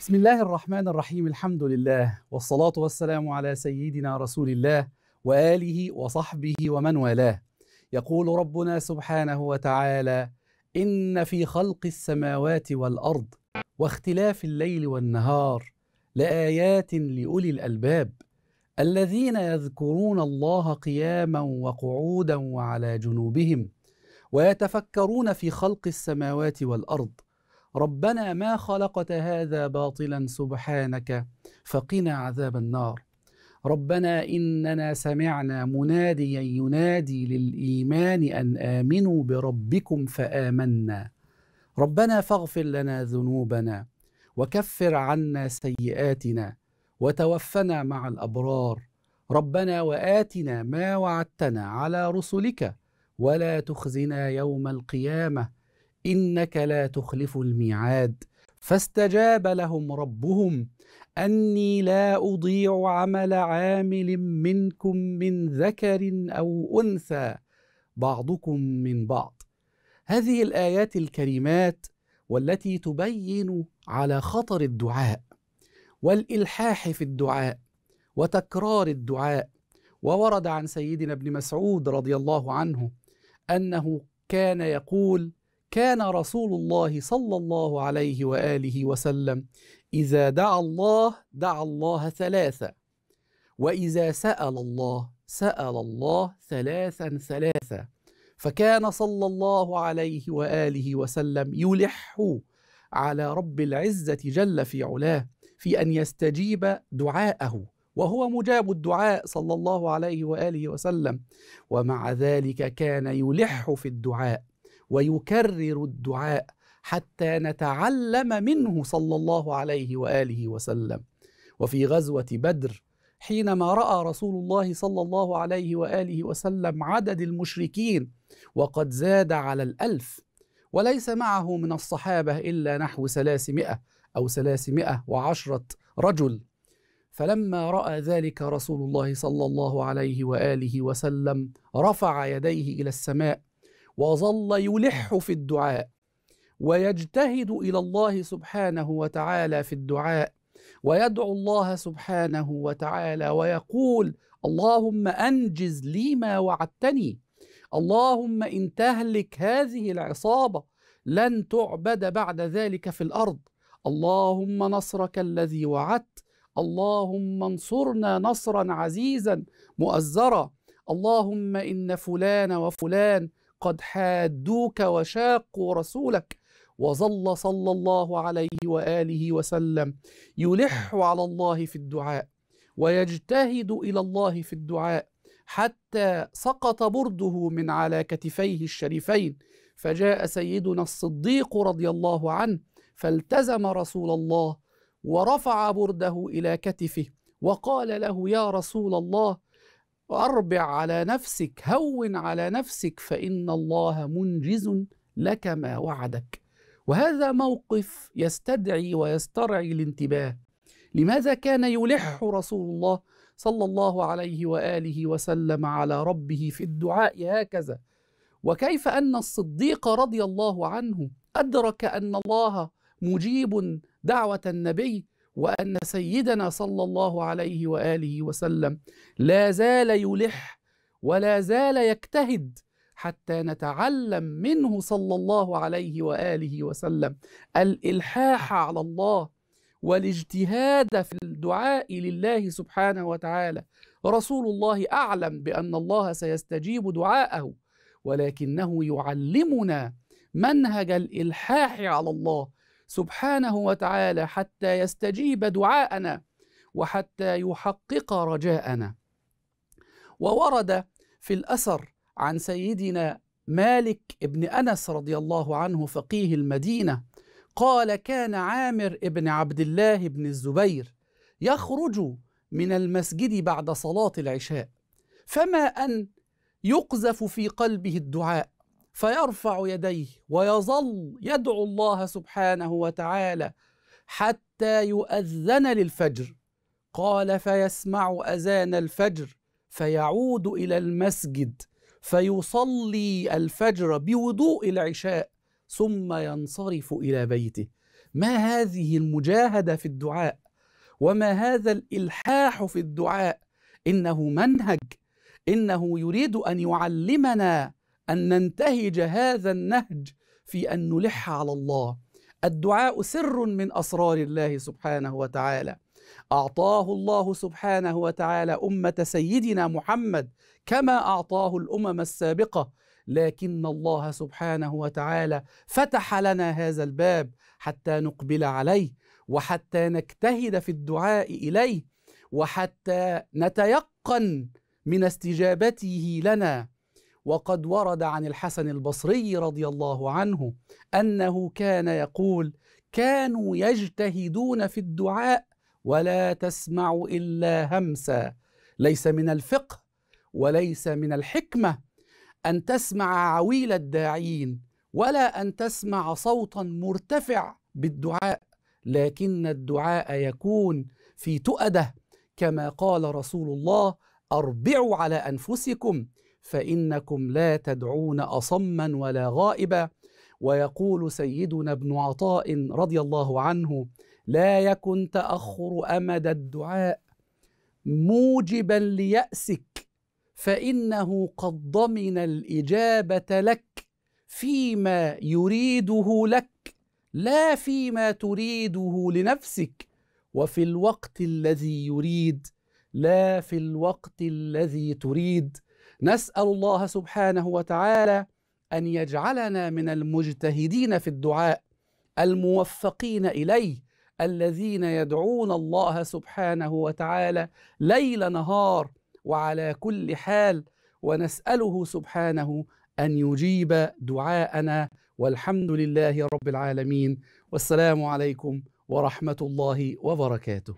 بسم الله الرحمن الرحيم الحمد لله والصلاة والسلام على سيدنا رسول الله وآله وصحبه ومن والاه يقول ربنا سبحانه وتعالى إن في خلق السماوات والأرض واختلاف الليل والنهار لآيات لأولي الألباب الذين يذكرون الله قياما وقعودا وعلى جنوبهم ويتفكرون في خلق السماوات والأرض ربنا ما خلقت هذا باطلا سبحانك فقنا عذاب النار ربنا اننا سمعنا مناديا ينادي للايمان ان امنوا بربكم فامنا ربنا فاغفر لنا ذنوبنا وكفر عنا سيئاتنا وتوفنا مع الابرار ربنا واتنا ما وعدتنا على رسلك ولا تخزنا يوم القيامه انك لا تخلف الميعاد فاستجاب لهم ربهم اني لا اضيع عمل عامل منكم من ذكر او انثى بعضكم من بعض هذه الايات الكريمات والتي تبين على خطر الدعاء والالحاح في الدعاء وتكرار الدعاء وورد عن سيدنا ابن مسعود رضي الله عنه انه كان يقول كان رسول الله صلى الله عليه واله وسلم اذا دعا الله دعا الله ثلاثه واذا سال الله سال الله ثلاثا ثلاثه فكان صلى الله عليه واله وسلم يلح على رب العزه جل في علاه في ان يستجيب دعاءه وهو مجاب الدعاء صلى الله عليه واله وسلم ومع ذلك كان يلح في الدعاء ويكرر الدعاء حتى نتعلم منه صلى الله عليه واله وسلم وفي غزوه بدر حينما راى رسول الله صلى الله عليه واله وسلم عدد المشركين وقد زاد على الالف وليس معه من الصحابه الا نحو ثلاثمائه او ثلاثمائه وعشره رجل فلما راى ذلك رسول الله صلى الله عليه واله وسلم رفع يديه الى السماء وظل يلح في الدعاء ويجتهد الى الله سبحانه وتعالى في الدعاء ويدعو الله سبحانه وتعالى ويقول اللهم انجز لي ما وعدتني اللهم ان تهلك هذه العصابه لن تعبد بعد ذلك في الارض اللهم نصرك الذي وعدت اللهم انصرنا نصرا عزيزا مؤزرا اللهم ان فلان وفلان قد حادوك وشاقوا رسولك وظل صلى الله عليه واله وسلم يلح آه. على الله في الدعاء ويجتهد الى الله في الدعاء حتى سقط برده من على كتفيه الشريفين فجاء سيدنا الصديق رضي الله عنه فالتزم رسول الله ورفع برده الى كتفه وقال له يا رسول الله وأربع على نفسك هون على نفسك فإن الله منجز لك ما وعدك وهذا موقف يستدعي ويسترعي الانتباه لماذا كان يلح رسول الله صلى الله عليه واله وسلم على ربه في الدعاء هكذا وكيف ان الصديق رضي الله عنه ادرك ان الله مجيب دعوه النبي وأن سيدنا صلى الله عليه وآله وسلم لا زال يلح ولا زال يجتهد حتى نتعلم منه صلى الله عليه وآله وسلم الإلحاح على الله والاجتهاد في الدعاء لله سبحانه وتعالى رسول الله أعلم بأن الله سيستجيب دعاءه ولكنه يعلمنا منهج الإلحاح على الله سبحانه وتعالى حتى يستجيب دعاءنا وحتى يحقق رجاءنا وورد في الاثر عن سيدنا مالك ابن انس رضي الله عنه فقيه المدينه قال كان عامر ابن عبد الله بن الزبير يخرج من المسجد بعد صلاه العشاء فما ان يقذف في قلبه الدعاء فيرفع يديه ويظل يدعو الله سبحانه وتعالى حتى يؤذن للفجر قال فيسمع اذان الفجر فيعود الى المسجد فيصلي الفجر بوضوء العشاء ثم ينصرف الى بيته ما هذه المجاهده في الدعاء وما هذا الالحاح في الدعاء انه منهج انه يريد ان يعلمنا أن ننتهج هذا النهج في أن نلح على الله الدعاء سر من أسرار الله سبحانه وتعالى أعطاه الله سبحانه وتعالى أمة سيدنا محمد كما أعطاه الأمم السابقة لكن الله سبحانه وتعالى فتح لنا هذا الباب حتى نقبل عليه وحتى نجتهد في الدعاء إليه وحتى نتيقن من استجابته لنا وقد ورد عن الحسن البصري رضي الله عنه انه كان يقول كانوا يجتهدون في الدعاء ولا تسمع الا همسا ليس من الفقه وليس من الحكمه ان تسمع عويل الداعين ولا ان تسمع صوتا مرتفع بالدعاء لكن الدعاء يكون في تؤده كما قال رسول الله اربعوا على انفسكم فانكم لا تدعون اصما ولا غائبا ويقول سيدنا ابن عطاء رضي الله عنه لا يكن تاخر امد الدعاء موجبا لياسك فانه قد ضمن الاجابه لك فيما يريده لك لا فيما تريده لنفسك وفي الوقت الذي يريد لا في الوقت الذي تريد نسال الله سبحانه وتعالى ان يجعلنا من المجتهدين في الدعاء الموفقين اليه الذين يدعون الله سبحانه وتعالى ليل نهار وعلى كل حال ونساله سبحانه ان يجيب دعاءنا والحمد لله رب العالمين والسلام عليكم ورحمه الله وبركاته